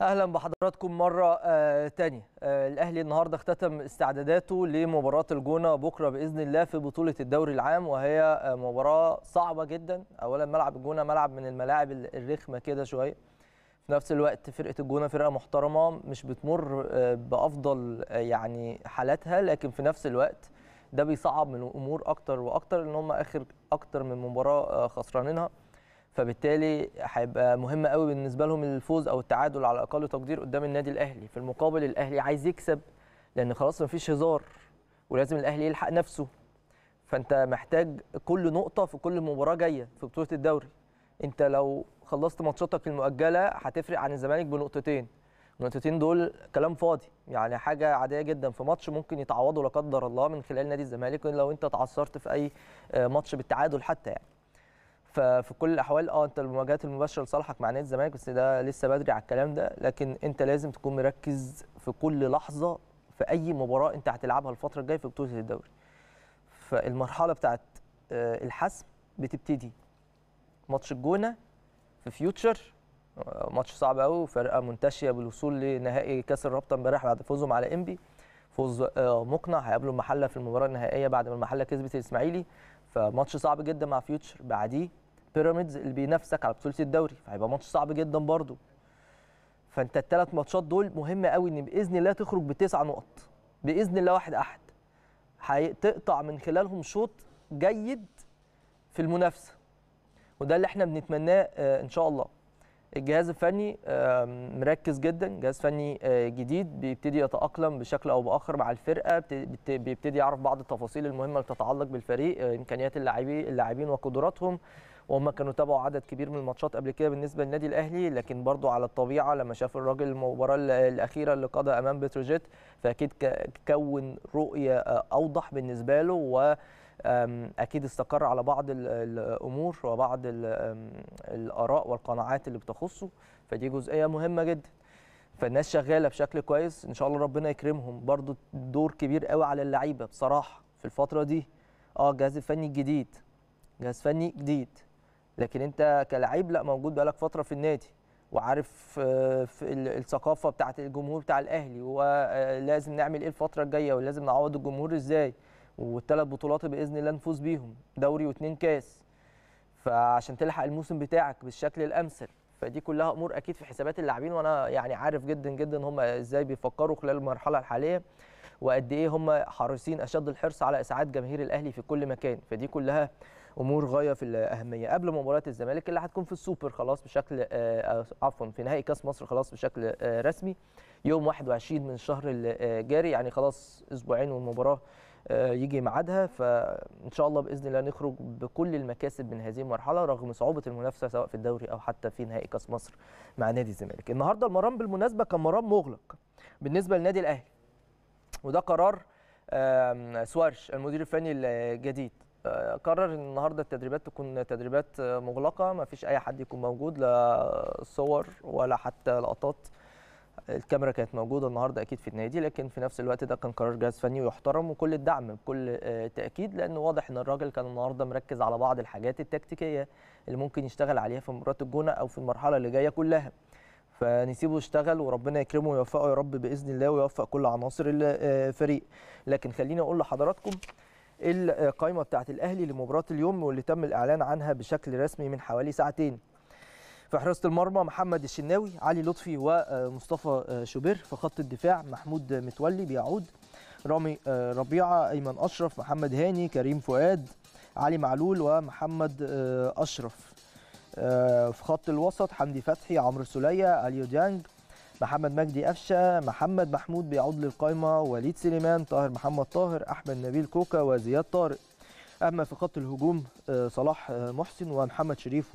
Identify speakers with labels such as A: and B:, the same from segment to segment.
A: اهلا بحضراتكم مره آه، تانية آه، الاهلي النهارده اختتم استعداداته لمباراه الجونه بكره باذن الله في بطوله الدوري العام وهي آه، مباراه صعبه جدا اولا ملعب الجونه ملعب من الملاعب الرخمه كده شويه في نفس الوقت فرقه الجونه فرقه محترمه مش بتمر بافضل يعني حالاتها لكن في نفس الوقت ده بيصعب من الامور اكتر واكتر ان هم اخر اكتر من مباراه خسرانينها فبالتالي هيبقى مهم قوي بالنسبه لهم الفوز او التعادل على اقل تقدير قدام النادي الاهلي في المقابل الاهلي عايز يكسب لان خلاص مفيش هزار ولازم الاهلي يلحق نفسه فانت محتاج كل نقطه في كل مباراه جايه في بطوله الدوري انت لو خلصت ماتشاتك المؤجله هتفرق عن الزمالك بنقطتين النقطتين دول كلام فاضي يعني حاجه عاديه جدا في ماتش ممكن يتعوضوا لا قدر الله من خلال نادي الزمالك لو انت اتعثرت في اي آه، ماتش بالتعادل حتى يعني ففي كل الاحوال اه انت المواجهات المباشره لصالحك مع نادي الزمالك بس ده لسه بدري على الكلام ده لكن انت لازم تكون مركز في كل لحظه في اي مباراه انت هتلعبها الفتره الجايه في بطوله الدوري فالمرحله بتاعت آه، الحسم بتبتدي ماتش الجونه في فيوتشر آه، ماتش صعب قوي وفرقه منتشيه بالوصول لنهائي كاس الرابطه امبارح بعد فوزهم على انبي فوز آه، مقنع هيقابلوا المحله في المباراه النهائيه بعد ما المحله كسبت الاسماعيلي فماتش صعب جدا مع فيوتشر بعديه بيراميدز اللي بينافسك على بطوله الدوري فهيبقى ماتش صعب جدا برضه فانت الثلاث ماتشات دول مهم قوي ان باذن الله تخرج بتسع نقط باذن الله واحد احد هتقطع من خلالهم شوط جيد في المنافسه وده اللي احنا بنتمناه آه، ان شاء الله الجهاز الفني مركز جدا جهاز فني آه، جديد بيبتدي يتأقلم بشكل أو بآخر مع الفرقة بيبتدي يعرف بعض التفاصيل المهمة اللي تتعلق بالفريق آه، إمكانيات اللاعبين وقدراتهم وهم كانوا تابعوا عدد كبير من الماتشات قبل كده بالنسبه للنادي الاهلي لكن برضو على الطبيعه لما شاف الراجل المباراه الاخيره اللي قادها امام بتروجيت فاكيد كون رؤيه آه، اوضح بالنسبه له و اكيد استقر على بعض الامور وبعض الاراء والقناعات اللي بتخصه فدي جزئيه مهمه جدا فالناس شغاله بشكل كويس ان شاء الله ربنا يكرمهم برضو دور كبير قوي على اللعيبه بصراحه في الفتره دي اه الجهاز الفني الجديد جهاز فني جديد لكن انت كلاعب لا موجود بقالك فتره في النادي وعارف آه، الثقافه بتاعه الجمهور بتاع الاهلي ولازم آه، نعمل ايه الفتره الجايه ولازم نعوض الجمهور ازاي والثلاث بطولات باذن الله نفوز بيهم دوري واثنين كاس فعشان تلحق الموسم بتاعك بالشكل الامثل فدي كلها امور اكيد في حسابات اللاعبين وانا يعني عارف جدا جدا هم ازاي بيفكروا خلال المرحله الحاليه وقد ايه هم حريصين اشد الحرص على اسعاد جماهير الاهلي في كل مكان فدي كلها امور غايه في الاهميه قبل مباراه الزمالك اللي هتكون في السوبر خلاص بشكل آه، آه، عفوا في نهائي كاس مصر خلاص بشكل آه، رسمي يوم 21 من الشهر الجاري يعني خلاص اسبوعين والمباراه يجي ميعادها فان شاء الله باذن الله نخرج بكل المكاسب من هذه المرحله رغم صعوبه المنافسه سواء في الدوري او حتى في نهائي كاس مصر مع نادي الزمالك. النهارده المرام بالمناسبه كان مرام مغلق بالنسبه للنادي الاهلي وده قرار سوارش المدير الفني الجديد قرر ان النهارده التدريبات تكون تدريبات مغلقه ما فيش اي حد يكون موجود لا صور ولا حتى لقطات الكاميرا كانت موجوده النهارده اكيد في النادي لكن في نفس الوقت ده كان قرار جهاز فني ويحترم وكل الدعم بكل آه، تاكيد لان واضح ان الراجل كان النهارده مركز على بعض الحاجات التكتيكيه اللي ممكن يشتغل عليها في مباراه الجونه او في المرحله اللي جايه كلها فنسيبه يشتغل وربنا يكرمه ويوفقه يا رب باذن الله ويوفق كل عناصر الفريق آه، لكن خليني اقول لحضراتكم القائمه بتاعه الاهلي لمباراه اليوم واللي تم الاعلان عنها بشكل رسمي من حوالي ساعتين في حراسه المرمى محمد الشناوي علي لطفي ومصطفى آه، شوبير في خط الدفاع محمود متولي بيعود رامي آه، ربيعه ايمن اشرف محمد هاني كريم فؤاد علي معلول ومحمد آه، اشرف في خط الوسط حمدي فتحي عمرو سليه اليو ديانج محمد مجدي قفشه محمد محمود بيعود للقائمه وليد سليمان طاهر محمد طاهر احمد نبيل كوكا وزياد طارق اما في خط الهجوم آه، صلاح آه، محسن ومحمد شريف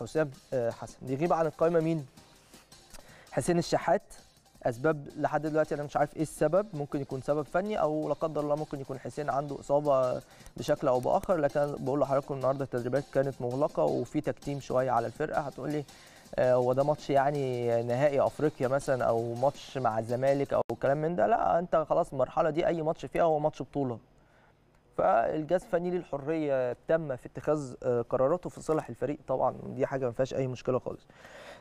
A: وحسام آه، حسن يغيب عن القائمه مين حسين الشحات اسباب لحد دلوقتي انا مش عارف ايه السبب ممكن يكون سبب فني او لا قدر الله ممكن يكون حسين عنده اصابه بشكل او باخر لكن بقول لحضراتكم النهارده التدريبات كانت مغلقه وفي تكتيم شويه على الفرقه هتقول لي آه، هو ده ماتش يعني نهائي افريقيا مثلا او ماتش مع الزمالك او كلام من ده لا انت خلاص المرحله دي اي ماتش فيها هو ماتش بطوله فالجهاز الفني ليه الحريه التامه في اتخاذ آه، قراراته في صالح الفريق طبعا دي حاجه ما فيهاش اي مشكله خالص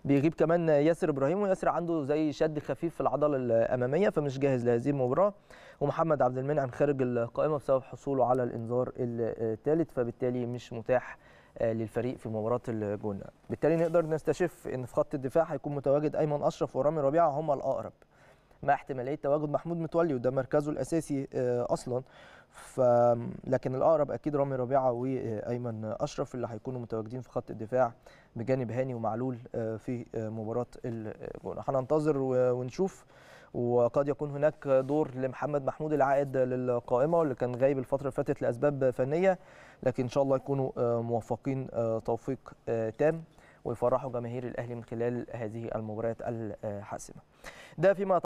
A: بيغيب كمان ياسر ابراهيم وياسر عنده زي شد خفيف في العضله الاماميه فمش جاهز لهذه المباراه ومحمد عبد المنعم خارج القائمه بسبب حصوله على الانذار الثالث فبالتالي مش متاح آه، للفريق في مباراه الجونه بالتالي نقدر نستشف ان في خط الدفاع هيكون متواجد ايمن اشرف ورامي ربيعه هما الاقرب مع احتماليه تواجد محمود متولي وده مركزه الاساسي آه، اصلا ف لكن الاقرب اكيد رامي ربيعه وايمن اشرف اللي هيكونوا متواجدين في خط الدفاع بجانب هاني ومعلول آه، في مباراه الجونه هننتظر ونشوف وقد يكون هناك دور لمحمد محمود العائد للقائمه واللي كان غايب الفتره اللي فاتت لاسباب فنيه لكن ان شاء الله يكونوا آه، موفقين آه، توفيق آه، تام ويفرحوا جماهير الاهلي من خلال هذه المباريات الحاسمه ده فيما